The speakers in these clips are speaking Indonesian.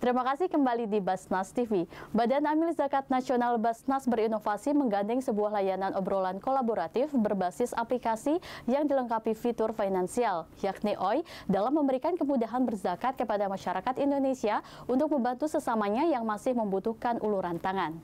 Terima kasih kembali di Basnas TV. Badan Amil Zakat Nasional Basnas berinovasi menggandeng sebuah layanan obrolan kolaboratif berbasis aplikasi yang dilengkapi fitur finansial, yakni OI, dalam memberikan kemudahan berzakat kepada masyarakat Indonesia untuk membantu sesamanya yang masih membutuhkan uluran tangan.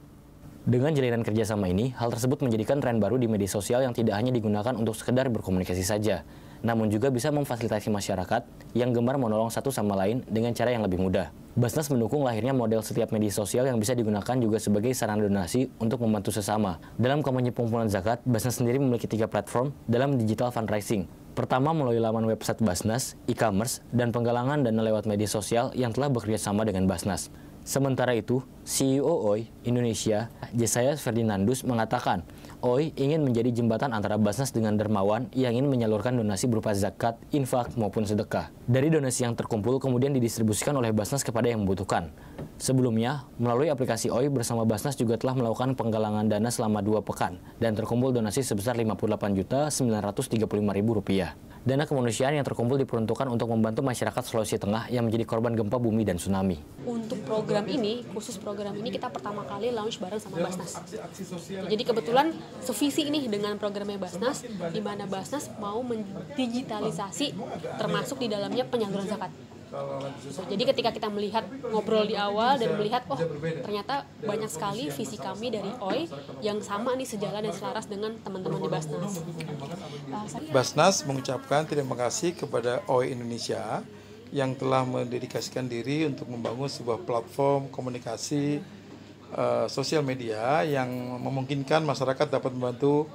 Dengan jalinan kerjasama ini, hal tersebut menjadikan tren baru di media sosial yang tidak hanya digunakan untuk sekedar berkomunikasi saja, namun juga bisa memfasilitasi masyarakat yang gemar menolong satu sama lain dengan cara yang lebih mudah. Basnas mendukung lahirnya model setiap media sosial yang bisa digunakan juga sebagai sarana donasi untuk membantu sesama. Dalam kampanye pengumpulan zakat, Basnas sendiri memiliki tiga platform dalam digital fundraising. Pertama melalui laman website Basnas, e-commerce, dan penggalangan dana lewat media sosial yang telah bekerja sama dengan Basnas. Sementara itu, CEO OI Indonesia, Jesayas Ferdinandus mengatakan, OI ingin menjadi jembatan antara Basnas dengan dermawan yang ingin menyalurkan donasi berupa zakat, infak, maupun sedekah. Dari donasi yang terkumpul kemudian didistribusikan oleh Basnas kepada yang membutuhkan. Sebelumnya, melalui aplikasi OI bersama Basnas juga telah melakukan penggalangan dana selama dua pekan dan terkumpul donasi sebesar Rp58.935.000. Dana kemanusiaan yang terkumpul diperuntukkan untuk membantu masyarakat Sulawesi Tengah yang menjadi korban gempa bumi dan tsunami. Untuk program ini, khusus program program ini kita pertama kali launch bareng sama Basnas. Jadi kebetulan sevisi ini dengan programnya Basnas, di mana Basnas mau mendigitalisasi termasuk di dalamnya penyaluran zakat. jadi ketika kita melihat ngobrol di awal dan melihat oh ternyata banyak sekali visi kami dari OI yang sama nih sejalan dan selaras dengan teman-teman di Basnas. Basnas mengucapkan terima kasih kepada OI Indonesia yang telah mendedikasikan diri untuk membangun sebuah platform komunikasi uh, sosial media yang memungkinkan masyarakat dapat membantu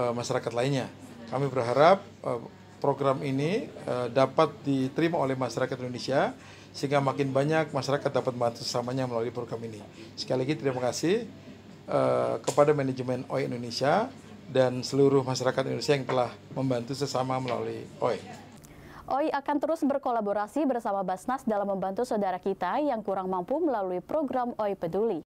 uh, masyarakat lainnya. Kami berharap uh, program ini uh, dapat diterima oleh masyarakat Indonesia sehingga makin banyak masyarakat dapat membantu sesamanya melalui program ini. Sekali lagi terima kasih uh, kepada manajemen OI Indonesia dan seluruh masyarakat Indonesia yang telah membantu sesama melalui OI. OI akan terus berkolaborasi bersama Basnas dalam membantu saudara kita yang kurang mampu melalui program OI Peduli.